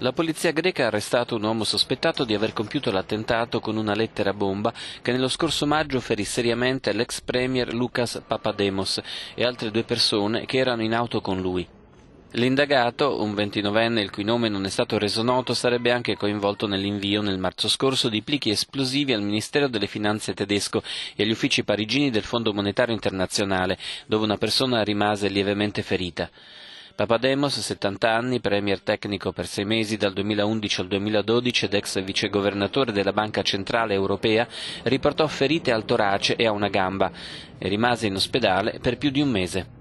La polizia greca ha arrestato un uomo sospettato di aver compiuto l'attentato con una lettera bomba che nello scorso maggio ferì seriamente l'ex premier Lucas Papademos e altre due persone che erano in auto con lui. L'indagato, un ventinovenne il cui nome non è stato reso noto, sarebbe anche coinvolto nell'invio nel marzo scorso di plichi esplosivi al Ministero delle Finanze tedesco e agli uffici parigini del Fondo Monetario Internazionale, dove una persona rimase lievemente ferita. Papademos, 70 anni, premier tecnico per sei mesi dal 2011 al 2012 ed ex vicegovernatore della Banca Centrale Europea, riportò ferite al torace e a una gamba e rimase in ospedale per più di un mese.